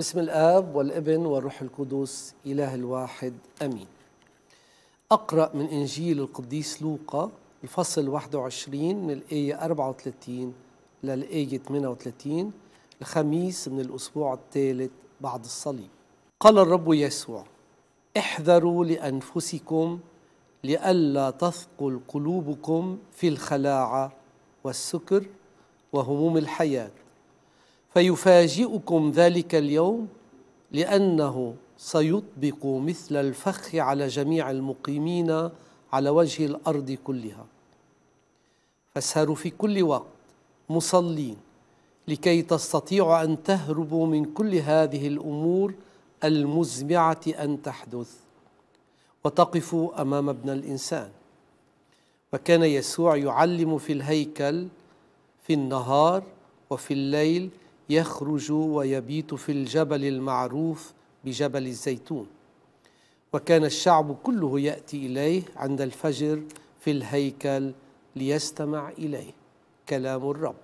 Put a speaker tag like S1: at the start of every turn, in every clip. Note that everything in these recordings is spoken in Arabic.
S1: بسم الآب والابن والروح القدس إله الواحد أمين أقرأ من إنجيل القديس لوقا الفصل 21 من الآية 34 للآية 38 الخميس من الأسبوع الثالث بعد الصليب قال الرب يسوع احذروا لأنفسكم لئلا تثقل قلوبكم في الخلاعة والسكر وهموم الحياة فيفاجئكم ذلك اليوم لأنه سيطبق مثل الفخ على جميع المقيمين على وجه الأرض كلها فاسهروا في كل وقت مصلين لكي تستطيعوا أن تهربوا من كل هذه الأمور المزمعة أن تحدث وتقفوا أمام ابن الإنسان وكان يسوع يعلم في الهيكل في النهار وفي الليل يخرج ويبيت في الجبل المعروف بجبل الزيتون وكان الشعب كله ياتي اليه عند الفجر في الهيكل ليستمع اليه كلام الرب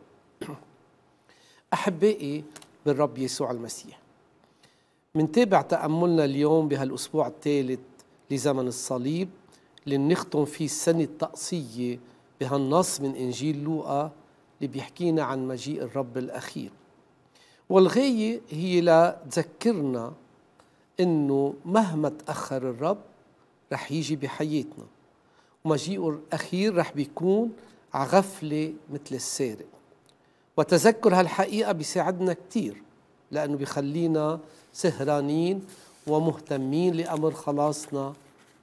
S1: احبائي بالرب يسوع المسيح تابع تاملنا اليوم بهالاسبوع الثالث لزمن الصليب لنختم فيه السنه التقصيه بهالنص من انجيل لوقا اللي بيحكينا عن مجيء الرب الاخير والغاية هي لتذكرنا انه مهما تأخر الرب رح يجي بحياتنا ومجيئه الأخير رح بيكون عغفلة مثل السارق وتذكر هالحقيقة بيساعدنا كتير لأنه بيخلينا سهرانين ومهتمين لأمر خلاصنا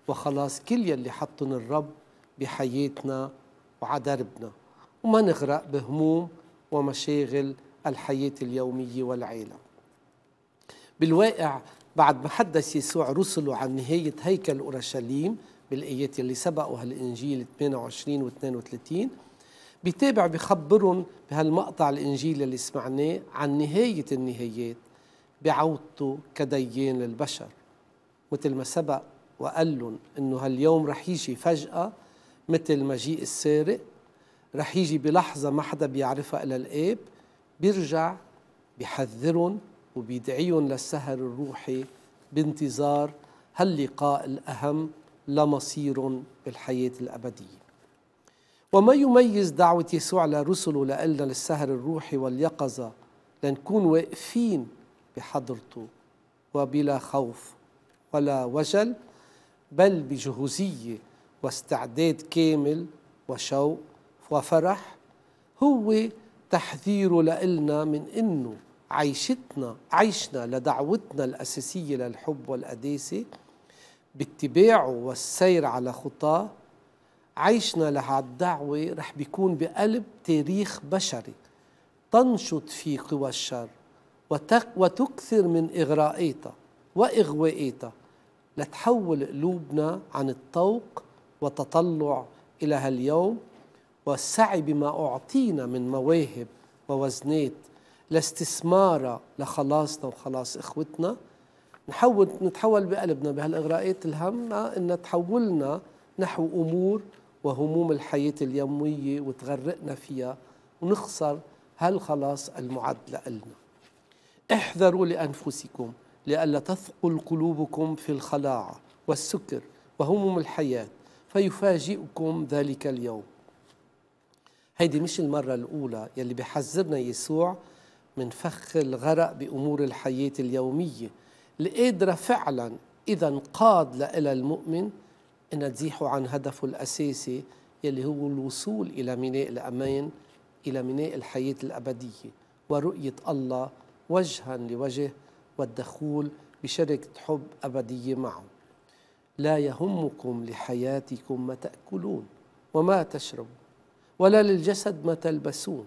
S1: وخلاص كل يلي حطن الرب بحياتنا وعدربنا وما نغرق بهموم ومشاغل الحياة اليومية والعالم بالواقع بعد ما حدث يسوع رسله عن نهاية هيكل أورشليم بالآيات اللي سبقوا هالإنجيل 28 و 32 بيتابع بخبرهم بهالمقطع الإنجيل اللي سمعناه عن نهاية النهايات بعودته كديان للبشر مثل ما سبق وقال لهم انه هاليوم رح يجي فجأة مثل مجيء السارق رح يجي بلحظة ما حدا بيعرفها إلا الآب بيرجع بحذرهم وبيدعيهم للسهر الروحي بانتظار هاللقاء الأهم لمصير بالحياة الأبدية وما يميز دعوة يسوع لرسله لنا للسهر الروحي واليقظة لنكون واقفين بحضرته وبلا خوف ولا وجل بل بجهوزية واستعداد كامل وشوق وفرح هو تحذير لإلنا من أنه عيشتنا عيشنا لدعوتنا الأساسية للحب والقداسة باتباعه والسير على خطاه عيشنا لهالدعوة رح بيكون بقلب تاريخ بشري تنشط فيه قوى الشر وتكثر من إغرائيتها وإغوائيتها لتحول قلوبنا عن الطوق وتطلع إلى هاليوم والسعي بما أعطينا من مواهب ووزنات لاستثمارها لخلاصنا وخلاص إخوتنا نحول نتحول بقلبنا بهالإغراءات الهامة إن تحولنا نحو أمور وهموم الحياة اليومية وتغرقنا فيها ونخسر هالخلاص المعد لنا احذروا لأنفسكم لئلا تثقل قلوبكم في الخلاعة والسكر وهموم الحياة فيفاجئكم ذلك اليوم هيدي مش المرة الأولى يلي بحذرنا يسوع من فخ الغرق بأمور الحياة اليومية القادرة فعلا إذا انقاد لإلى المؤمن أن تزيحه عن هدفه الأساسي يلي هو الوصول إلى ميناء الأمان إلى ميناء الحياة الأبدية ورؤية الله وجها لوجه والدخول بشركة حب أبدية معه لا يهمكم لحياتكم ما تأكلون وما تشربون ولا للجسد ما تلبسون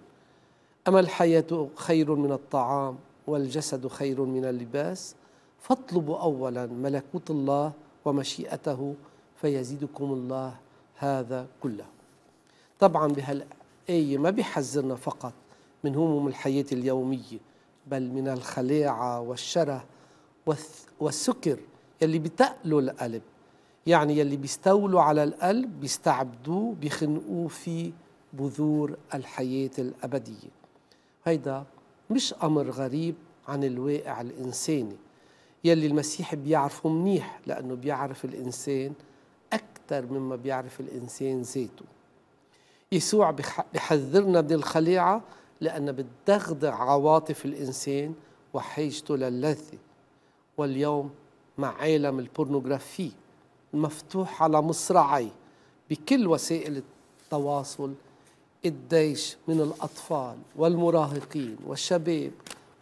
S1: أما الحياة خير من الطعام والجسد خير من اللباس فاطلبوا أولا ملكوت الله ومشيئته فيزيدكم الله هذا كله طبعا بهالآية ما بيحذرنا فقط من هموم الحياة اليومية بل من الخلاعة والشره والسكر يلي بتقلوا القلب يعني يلي بيستولوا على القلب بيستعبدوه بيخنقوه فيه بذور الحياة الأبدية هيدا مش أمر غريب عن الواقع الإنساني يلي المسيح بيعرفه منيح لأنه بيعرف الإنسان أكثر مما بيعرف الإنسان ذاته يسوع بحذرنا من الخليعة لأنه بتدغدغ عواطف الإنسان وحاجته للذة واليوم مع عالم البورنوغرافي مفتوح على مصراعيه بكل وسائل التواصل الديش من الأطفال والمراهقين والشباب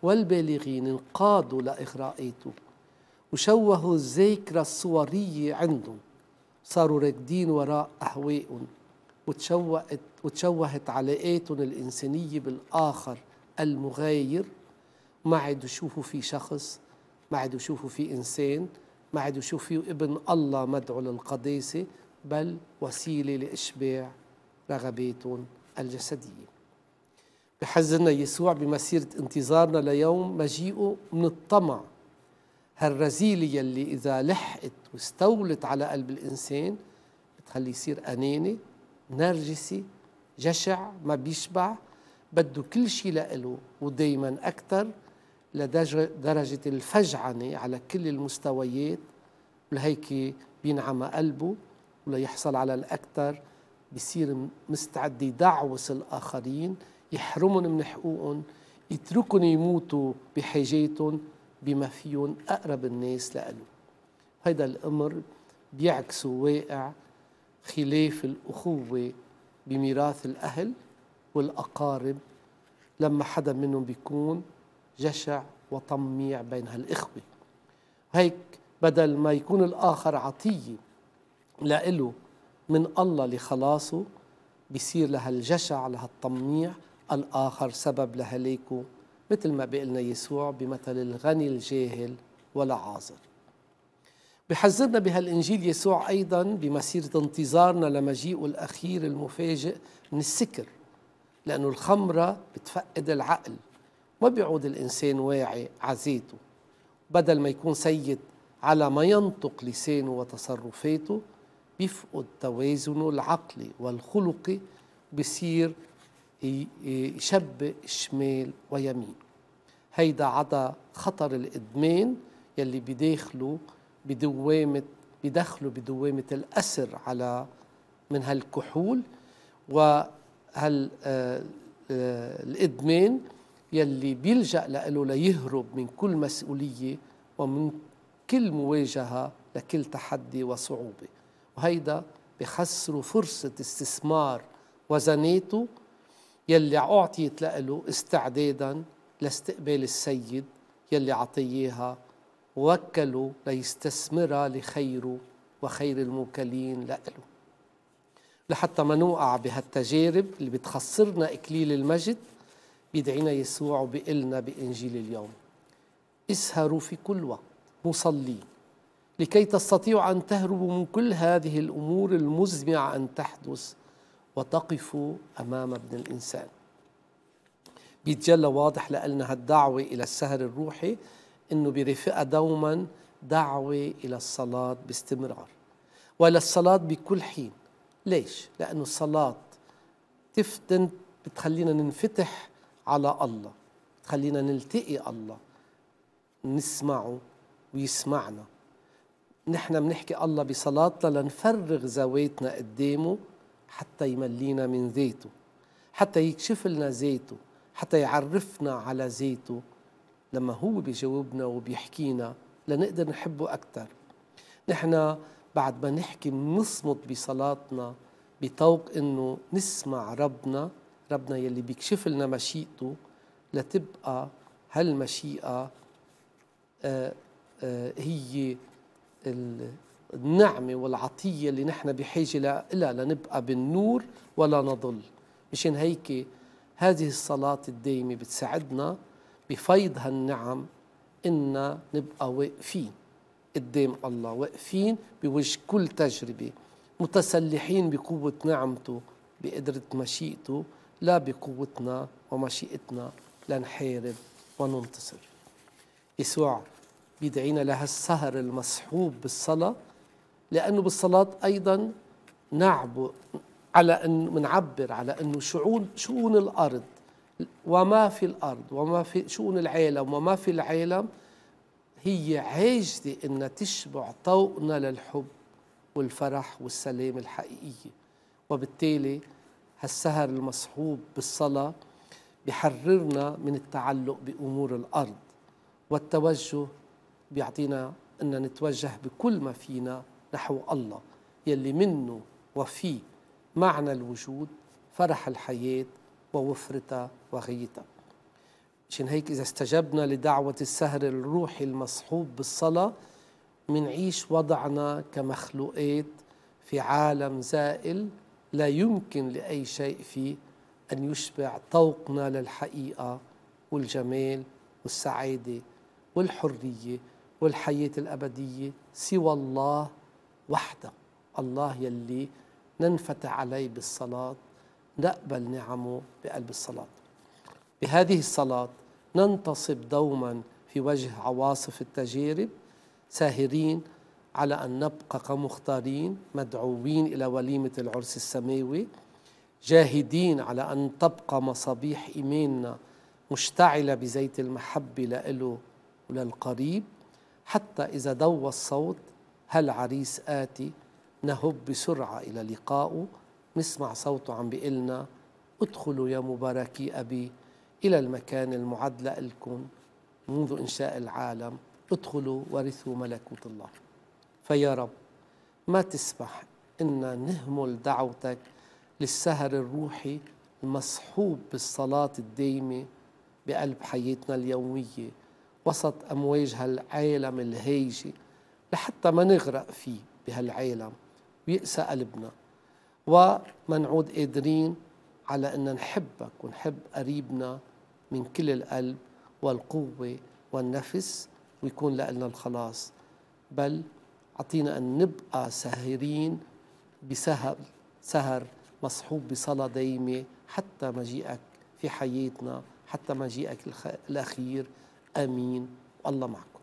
S1: والبالغين انقادوا لإغرائيته وشوهوا الذاكرة الصورية عندهم صاروا راكدين وراء أهوائهم وتشوهت, وتشوهت علاقاتهم الإنسانية بالآخر المغاير ما عادوا يشوفوا في شخص ما عادوا يشوفوا في إنسان ما عادوا يشوفوا فيه ابن الله مدعو للقداسة بل وسيلة لإشباع رغباتهم الجسدية بحجنا يسوع بمسيرة انتظارنا ليوم مجيئه من الطمع هالرزيلة يلي إذا لحقت واستولت على قلب الإنسان بتخليه يصير أناني نرجسي جشع ما بيشبع بده كل شيء لإله ودايما أكثر لدرجة الفجعنة على كل المستويات ولهيك بينعمى قلبه وليحصل على الأكثر بيصير مستعد يدعوس الآخرين يحرمهم من حقوقهم يتركهم يموتوا بحاجاتهم بما فيهم أقرب الناس لألو هيدا الأمر بيعكس واقع خلاف الأخوة بميراث الأهل والأقارب لما حدا منهم بيكون جشع وطميع بين هالإخوة هيك بدل ما يكون الآخر عطية لإله من الله لخلاصه بيصير لهالجشع لهالطميع الآخر سبب ليكو مثل ما بيقلنا يسوع بمثل الغني الجاهل ولا عاذر بحذرنا بهالإنجيل يسوع أيضا بمسيرة انتظارنا لمجيئه الأخير المفاجئ من السكر لأنه الخمرة بتفقد العقل ما بيعود الإنسان واعي عزيته بدل ما يكون سيد على ما ينطق لسانه وتصرفاته بيفقد توازنه العقلي والخلقي بصير يشب شمال ويمين هيدا عدا خطر الإدمان يلي بداخله بدوامة بدخله بدوامة الأسر على من هالكحول وهال آه، آه، الإدمان يلي بيلجأ له ليهرب من كل مسؤولية ومن كل مواجهة لكل تحدي وصعوبة وهيدا بخسروا فرصة استثمار وزنيته يلي أعطيت له استعدادا لاستقبال السيد يلي عطيها ووكله ليستثمرها لخيره وخير الموكلين لإله لحتى ما نوقع بهالتجارب اللي بتخسرنا إكليل المجد بيدعينا يسوع وبيقلنا بإنجيل اليوم اسهروا في كل وقت مصلين لكي تستطيعوا أن تهربوا من كل هذه الأمور المزمعة أن تحدث وتقفوا أمام ابن الإنسان بيتجلى واضح لنا هالدعوة إلى السهر الروحي أنه برفقة دوما دعوة إلى الصلاة باستمرار وإلى الصلاة بكل حين ليش؟ لأنه الصلاة تفتن بتخلينا ننفتح على الله بتخلينا نلتقي الله نسمعه ويسمعنا نحن بنحكي الله بصلاتنا لنفرغ زواتنا قدامه حتى يملينا من ذاته حتى يكشف لنا ذاته حتى يعرفنا على ذاته لما هو بيجاوبنا وبيحكينا لنقدر نحبه أكثر نحن بعد ما نحكي بنصمت بصلاتنا بطوق انه نسمع ربنا ربنا يلي بيكشف لنا مشيئته لتبقى هالمشيئة آآ آه، آآ آه، هي النعمة والعطية اللي نحن بحاجة لها لنبقى بالنور ولا نضل مشان هيك هذه الصلاة الدائمة بتساعدنا بفيض هالنعم إن نبقى واقفين قدام الله واقفين بوجه كل تجربة متسلحين بقوة نعمته بقدرة مشيئته لا بقوتنا ومشيئتنا لنحارب وننتصر يسوع بيدعينا لها السهر المصحوب بالصلاة لأنه بالصلاة أيضا نعب على أن منعبر على أنه شؤون شؤون الأرض وما في الأرض وما في شؤون العالم وما في العالم هي عاجزة أنها تشبع طوقنا للحب والفرح والسلام الحقيقية وبالتالي هالسهر المصحوب بالصلاة بحررنا من التعلق بأمور الأرض والتوجه بيعطينا أن نتوجه بكل ما فينا نحو الله يلي منه وفيه معنى الوجود فرح الحياة ووفرتها وغيتها عشان هيك إذا استجبنا لدعوة السهر الروحي المصحوب بالصلاة منعيش وضعنا كمخلوقات في عالم زائل لا يمكن لأي شيء فيه أن يشبع طوقنا للحقيقة والجمال والسعادة والحرية والحياة الأبدية سوى الله وحده الله يلي ننفتح عليه بالصلاة نقبل نعمه بقلب الصلاة بهذه الصلاة ننتصب دوما في وجه عواصف التجارب ساهرين على أن نبقى كمختارين مدعوين إلى وليمة العرس السماوي جاهدين على أن تبقى مصابيح إيماننا مشتعلة بزيت المحبة لإله وللقريب حتى إذا دوى الصوت هل عريس آتي نهب بسرعة إلى لقائه نسمع صوته عم بيقلنا ادخلوا يا مباركي أبي إلى المكان المعد لكم منذ إنشاء العالم ادخلوا ورثوا ملكوت الله فيا رب ما تسمح إن نهمل دعوتك للسهر الروحي المصحوب بالصلاة الدايمة بقلب حياتنا اليومية وسط أمواج هالعالم الهايجة لحتى ما نغرق فيه بهالعالم ويقسى قلبنا وما نعود قادرين على أن نحبك ونحب قريبنا من كل القلب والقوة والنفس ويكون لنا الخلاص بل أعطينا أن نبقى ساهرين بسهر سهر مصحوب بصلاة دايمة حتى مجيئك في حياتنا حتى مجيئك الأخير امين والله معكم